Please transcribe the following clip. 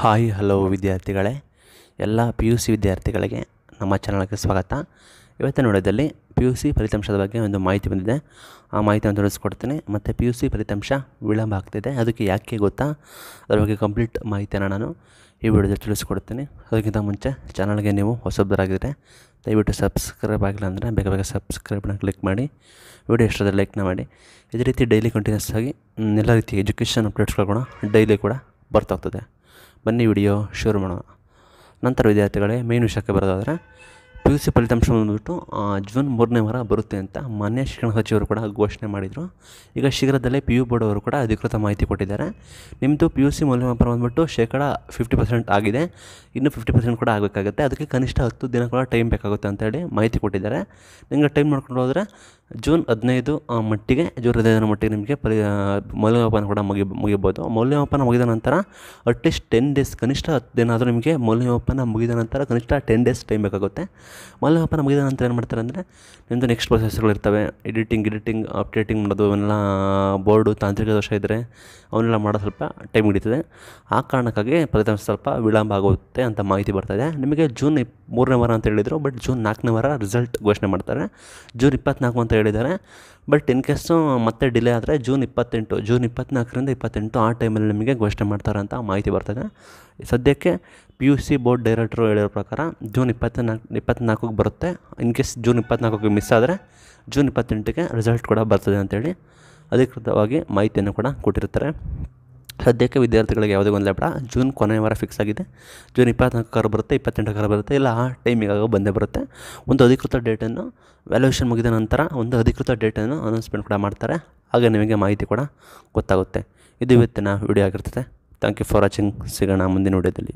hi hello ವಿದ್ಯಾರ್ಥಿಗಳೇ ಎಲ್ಲ P U C ವಿದ್ಯಾರ್ಥಿಗಳಿಗೆ ನಮ್ಮ ಚಾನಲ್ಗೆ ಸ್ವಾಗತ ಇವತ್ತಿನ ನೋಡಿದಲ್ಲಿ ಪಿ ಯು ಸಿ ಫಲಿತಾಂಶದ ಬಗ್ಗೆ ಒಂದು ಮಾಹಿತಿ ಬಂದಿದೆ ಆ ಮಾಹಿತಿಯನ್ನು ತಿಳಿಸ್ಕೊಡ್ತೀನಿ ಮತ್ತು ಪಿ ಯು ಸಿ ಫಲಿತಾಂಶ ವಿಳಂಬ ಆಗ್ತಿದೆ ಅದಕ್ಕೆ ಯಾಕೆ ಗೊತ್ತಾ ಅದರ ಬಗ್ಗೆ ಕಂಪ್ಲೀಟ್ ಮಾಹಿತಿಯನ್ನು ನಾನು ಈ ವಿಡಿಯೋದಲ್ಲಿ ತಿಳಿಸ್ಕೊಡ್ತೀನಿ ಅದಕ್ಕಿಂತ ಮುಂಚೆ ಚಾನಲ್ಗೆ ನೀವು ಹೊಸಬರಾಗಿದ್ದರೆ ದಯವಿಟ್ಟು ಸಬ್ಸ್ಕ್ರೈಬ್ ಆಗಿಲ್ಲ ಅಂದರೆ ಬೇಗ ಬೇಗ ಸಬ್ಸ್ಕ್ರೈಬ್ನ ಕ್ಲಿಕ್ ಮಾಡಿ ವಿಡಿಯೋ ಎಷ್ಟಾದ್ರೆ ಲೈಕ್ನ ಮಾಡಿ ಇದೇ ರೀತಿ ಡೈಲಿ ಕಂಟಿನ್ಯೂಸ್ ಆಗಿ ಎಲ್ಲ ರೀತಿ ಎಜುಕೇಷನ್ ಅಪ್ಡೇಟ್ಸ್ಗಳು ಕೂಡ ಡೈಲಿ ಕೂಡ ಬರ್ತಾಗ್ತದೆ ಬನ್ನಿ ವಿಡಿಯೋ ಶುರು ಮಾಡೋಣ ನಂತರ ವಿದ್ಯಾರ್ಥಿಗಳೇ ಮೇನ್ ವಿಷಯಕ್ಕೆ ಬರೋದಾದರೆ ಪಿ ಯು ಸಿ ಫಲಿತಾಂಶ ಬಂದುಬಿಟ್ಟು ಜೂನ್ ಮೂರನೇ ವಾರ ಬರುತ್ತೆ ಅಂತ ಮಾನ್ಯ ಶಿಕ್ಷಣ ಸಚಿವರು ಕೂಡ ಘೋಷಣೆ ಮಾಡಿದರು ಈಗ ಶೀಘ್ರದಲ್ಲೇ ಪಿ ಯು ಬೋರ್ಡ್ ಅವರು ಕೂಡ ಅಧಿಕೃತ ಮಾಹಿತಿ ಕೊಟ್ಟಿದ್ದಾರೆ ನಿಮ್ಮದು ಪಿ ಯು ಸಿ ಮೌಲ್ಯಮಾಪನ ಬಂದುಬಿಟ್ಟು ಶೇಕಡ ಫಿಫ್ಟಿ ಪರ್ಸೆಂಟ್ ಆಗಿದೆ ಇನ್ನು ಫಿಫ್ಟಿ ಪರ್ಸೆಂಟ್ ಕೂಡ ಆಗಬೇಕಾಗುತ್ತೆ ಅದಕ್ಕೆ ಕನಿಷ್ಠ ಹತ್ತು ದಿನ ಕೂಡ ಟೈಮ್ ಬೇಕಾಗುತ್ತೆ ಅಂತೇಳಿ ಮಾಹಿತಿ ಕೊಟ್ಟಿದ್ದಾರೆ ನಿಮಗೆ ಟೈಮ್ ಮಾಡ್ಕೊಂಡು ಹೋದರೆ ಜೂನ್ ಹದಿನೈದು ಮಟ್ಟಿಗೆ ಜೂನ್ ಹದಿನೈದರ ಮಟ್ಟಿಗೆ ನಿಮಗೆ ಪರಿ ಮೌಲ್ಯಮಾಪನ ಕೂಡ ಮುಗಿ ಮುಗಿಬೋದು ಮೌಲ್ಯಮಾಪನ ಮುಗಿದ ನಂತರ ಅಟ್ಲೀಸ್ಟ್ ಟೆನ್ ಡೇಸ್ ಕನಿಷ್ಠ ಹತ್ತು ದಿನ ಆದರೂ ನಿಮಗೆ ಮೌಲ್ಯಮಾಪನ ಮುಗಿದ ನಂತರ ಕನಿಷ್ಠ ಟೆನ್ ಡೇಸ್ ಟೈಮ್ ಬೇಕಾಗುತ್ತೆ ಮೌಲ್ಯಮಾಪನ ಮುಗಿದ ನಂತರ ಏನು ಮಾಡ್ತಾರೆ ಅಂದರೆ ನಿಮ್ಮದು ನೆಕ್ಸ್ಟ್ ಪ್ರೊಸೆಸ್ಗಳಿರ್ತವೆ ಎಡಿಟಿಂಗ್ ಎಡಿಟಿಂಗ್ ಅಪ್ಡೇಟಿಂಗ್ ಮಾಡೋದು ಅವನ್ನೆಲ್ಲ ಬೋರ್ಡು ತಾಂತ್ರಿಕ ದೋಷ ಇದ್ದರೆ ಅವನ್ನೆಲ್ಲ ಮಾಡೋ ಸ್ವಲ್ಪ ಟೈಮ್ ಹಿಡಿತದೆ ಆ ಕಾರಣಕ್ಕಾಗಿ ಫಲಿತಾಂಶ ಸ್ವಲ್ಪ ವಿಳಂಬ ಆಗುತ್ತೆ ಅಂತ ಮಾಹಿತಿ ಬರ್ತಾಯಿದೆ ನಿಮಗೆ ಜೂನ್ ಇಪ್ ಮೂರನೇ ವಾರ ಅಂತ ಹೇಳಿದರು ಬಟ್ ಜೂನ್ ನಾಲ್ಕನೇ ವಾರ ರಿಸಲ್ಟ್ ಘೋಷಣೆ ಮಾಡ್ತಾರೆ ಜೂನ್ ಇಪ್ಪತ್ನಾಲ್ಕು ಅಂತ ಹೇಳಿದ್ದಾರೆ ಬಟ್ ಇನ್ ಕೇಸು ಮತ್ತೆ ಡಿಲೇ ಆದರೆ ಜೂನ್ ಇಪ್ಪತ್ತೆಂಟು ಜೂನ್ ಇಪ್ಪತ್ನಾಲ್ಕರಿಂದ ಇಪ್ಪತ್ತೆಂಟು ಆ ಟೈಮಲ್ಲಿ ನಿಮಗೆ ಘೋಷಣೆ ಮಾಡ್ತಾರೆ ಅಂತ ಮಾಹಿತಿ ಬರ್ತದೆ ಸದ್ಯಕ್ಕೆ ಪಿ ಯು ಸಿ ಬೋರ್ಡ್ ಡೈರೆಕ್ಟ್ರು ಹೇಳಿರೋ ಪ್ರಕಾರ ಜೂನ್ ಇಪ್ಪತ್ತನಾಲ್ಕು ಇಪ್ಪತ್ತ್ನಾಲ್ಕಿಗೆ ಬರುತ್ತೆ ಇನ್ ಕೇಸ್ ಜೂನ್ ಇಪ್ಪತ್ನಾಲ್ಕಕ್ಕೆ ಮಿಸ್ ಆದರೆ ಜೂನ್ ಇಪ್ಪತ್ತೆಂಟಿಗೆ ರಿಸಲ್ಟ್ ಕೂಡ ಬರ್ತದೆ ಅಂತೇಳಿ ಅಧಿಕೃತವಾಗಿ ಮಾಹಿತಿಯನ್ನು ಕೂಡ ಕೊಟ್ಟಿರ್ತಾರೆ ಸದ್ಯಕ್ಕೆ ವಿದ್ಯಾರ್ಥಿಗಳಿಗೆ ಯಾವುದೇ ಗೊಂದಲ ಬೇಡ ಜೂನ್ ಕೊನೆಯ ವಾರ ಫಿಕ್ಸ್ ಆಗಿದೆ ಜೂನ್ ಇಪ್ಪತ್ನಾಲ್ಕು ಬರುತ್ತೆ ಇಪ್ಪತ್ತೆಂಟಕ್ಕರ ಬರುತ್ತೆ ಇಲ್ಲ ಆ ಆಗೋ ಬಂದೇ ಬರುತ್ತೆ ಒಂದು ಅಧಿಕೃತ ಡೇಟನ್ನು ವ್ಯಾಲ್ಯೂಯೇಷನ್ ಮುಗಿದ ನಂತರ ಒಂದು ಅಧಿಕೃತ ಡೇಟನ್ನು ಅನೌನ್ಸ್ಮೆಂಟ್ ಕೂಡ ಮಾಡ್ತಾರೆ ಹಾಗೆ ನಿಮಗೆ ಮಾಹಿತಿ ಕೂಡ ಗೊತ್ತಾಗುತ್ತೆ ಇದು ಇವತ್ತಿನ ವಿಡಿಯೋ ಆಗಿರ್ತದೆ ಥ್ಯಾಂಕ್ ಯು ಫಾರ್ ವಾಚಿಂಗ್ ಸಿಗೋಣ ಮುಂದಿನ ವಿಡಿಯೋದಲ್ಲಿ